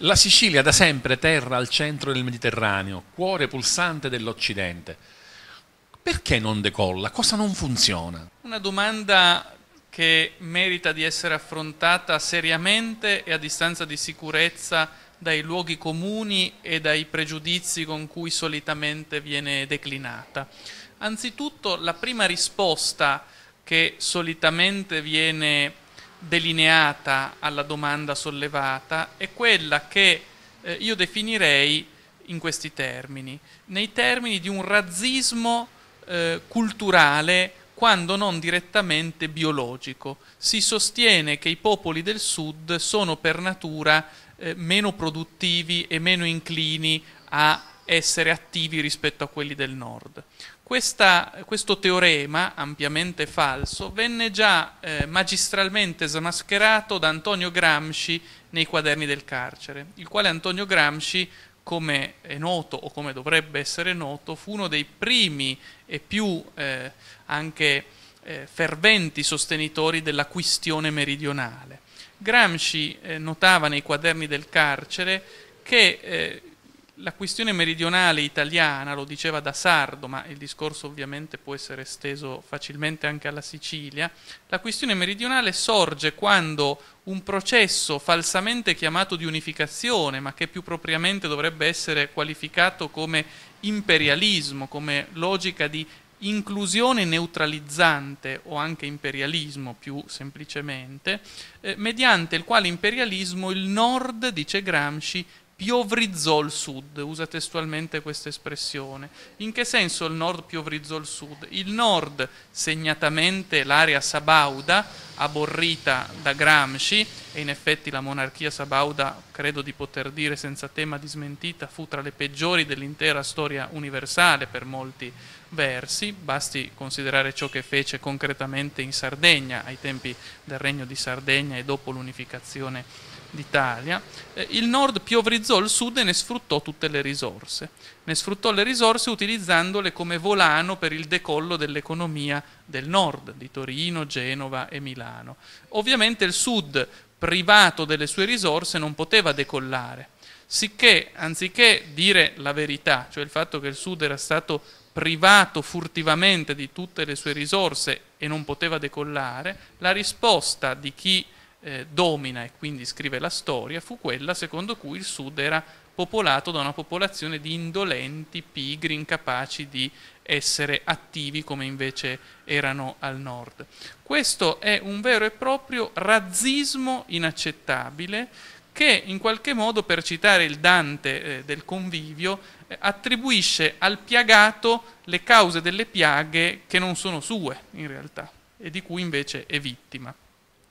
La Sicilia da sempre terra al centro del Mediterraneo, cuore pulsante dell'Occidente. Perché non decolla? Cosa non funziona? Una domanda che merita di essere affrontata seriamente e a distanza di sicurezza dai luoghi comuni e dai pregiudizi con cui solitamente viene declinata. Anzitutto la prima risposta che solitamente viene delineata alla domanda sollevata è quella che eh, io definirei in questi termini, nei termini di un razzismo eh, culturale quando non direttamente biologico. Si sostiene che i popoli del sud sono per natura eh, meno produttivi e meno inclini a essere attivi rispetto a quelli del nord. Questa, questo teorema, ampiamente falso, venne già eh, magistralmente smascherato da Antonio Gramsci nei quaderni del carcere, il quale Antonio Gramsci, come è noto o come dovrebbe essere noto, fu uno dei primi e più eh, anche eh, ferventi sostenitori della questione meridionale. Gramsci eh, notava nei quaderni del carcere che eh, la questione meridionale italiana, lo diceva da Sardo, ma il discorso ovviamente può essere esteso facilmente anche alla Sicilia, la questione meridionale sorge quando un processo falsamente chiamato di unificazione, ma che più propriamente dovrebbe essere qualificato come imperialismo, come logica di inclusione neutralizzante o anche imperialismo più semplicemente, eh, mediante il quale imperialismo il nord, dice Gramsci, piovrizzò il sud, usa testualmente questa espressione. In che senso il nord piovrizzò il sud? Il nord, segnatamente l'area sabauda, aborrita da Gramsci, e in effetti la monarchia sabauda, credo di poter dire senza tema di smentita, fu tra le peggiori dell'intera storia universale per molti versi, basti considerare ciò che fece concretamente in Sardegna ai tempi del Regno di Sardegna e dopo l'unificazione d'Italia, eh, il nord piovrizzò il sud e ne sfruttò tutte le risorse. Ne sfruttò le risorse utilizzandole come volano per il decollo dell'economia del nord, di Torino, Genova e Milano. Ovviamente il sud, privato delle sue risorse, non poteva decollare. Sicché, anziché dire la verità, cioè il fatto che il sud era stato privato furtivamente di tutte le sue risorse e non poteva decollare, la risposta di chi eh, domina e quindi scrive la storia fu quella secondo cui il sud era popolato da una popolazione di indolenti, pigri, incapaci di essere attivi come invece erano al nord. Questo è un vero e proprio razzismo inaccettabile che in qualche modo, per citare il Dante eh, del convivio, eh, attribuisce al piagato le cause delle piaghe che non sono sue in realtà e di cui invece è vittima.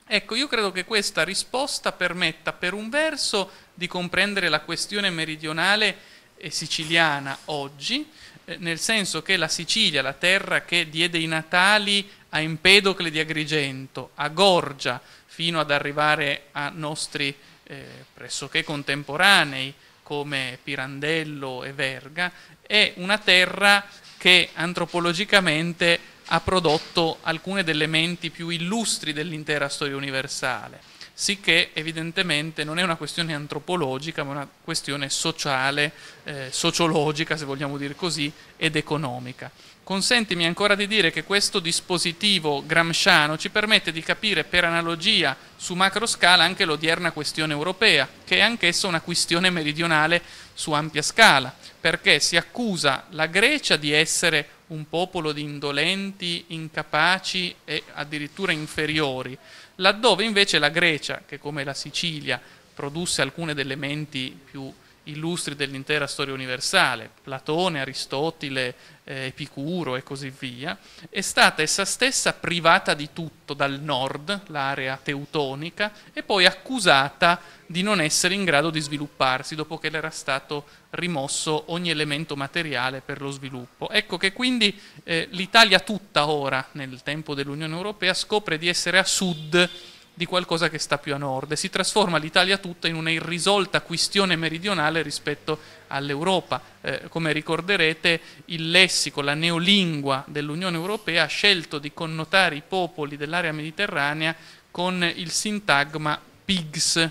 Ecco, io credo che questa risposta permetta per un verso di comprendere la questione meridionale e siciliana oggi, eh, nel senso che la Sicilia, la terra che diede i natali a Empedocle di Agrigento, a Gorgia, fino ad arrivare a nostri eh, pressoché contemporanei come Pirandello e Verga, è una terra che antropologicamente ha prodotto alcune delle menti più illustri dell'intera storia universale, sicché evidentemente non è una questione antropologica, ma una questione sociale, eh, sociologica, se vogliamo dire così, ed economica. Consentimi ancora di dire che questo dispositivo gramsciano ci permette di capire per analogia su macro scala anche l'odierna questione europea, che è anch'essa una questione meridionale su ampia scala, perché si accusa la Grecia di essere un popolo di indolenti, incapaci e addirittura inferiori, laddove invece la Grecia, che come la Sicilia produsse alcune delle menti più illustri dell'intera storia universale, Platone, Aristotile, eh, Epicuro e così via, è stata essa stessa privata di tutto dal nord, l'area teutonica, e poi accusata di non essere in grado di svilupparsi dopo che le era stato rimosso ogni elemento materiale per lo sviluppo. Ecco che quindi eh, l'Italia tutta ora, nel tempo dell'Unione Europea, scopre di essere a sud di qualcosa che sta più a nord e si trasforma l'Italia tutta in una irrisolta questione meridionale rispetto all'Europa. Eh, come ricorderete il lessico, la neolingua dell'Unione Europea ha scelto di connotare i popoli dell'area mediterranea con il sintagma pigs,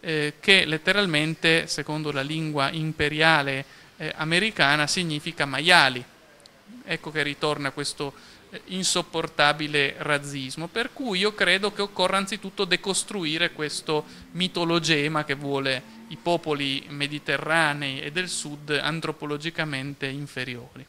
eh, che letteralmente, secondo la lingua imperiale eh, americana, significa maiali. Ecco che ritorna questo insopportabile razzismo, per cui io credo che occorra anzitutto decostruire questo mitologema che vuole i popoli mediterranei e del sud antropologicamente inferiori.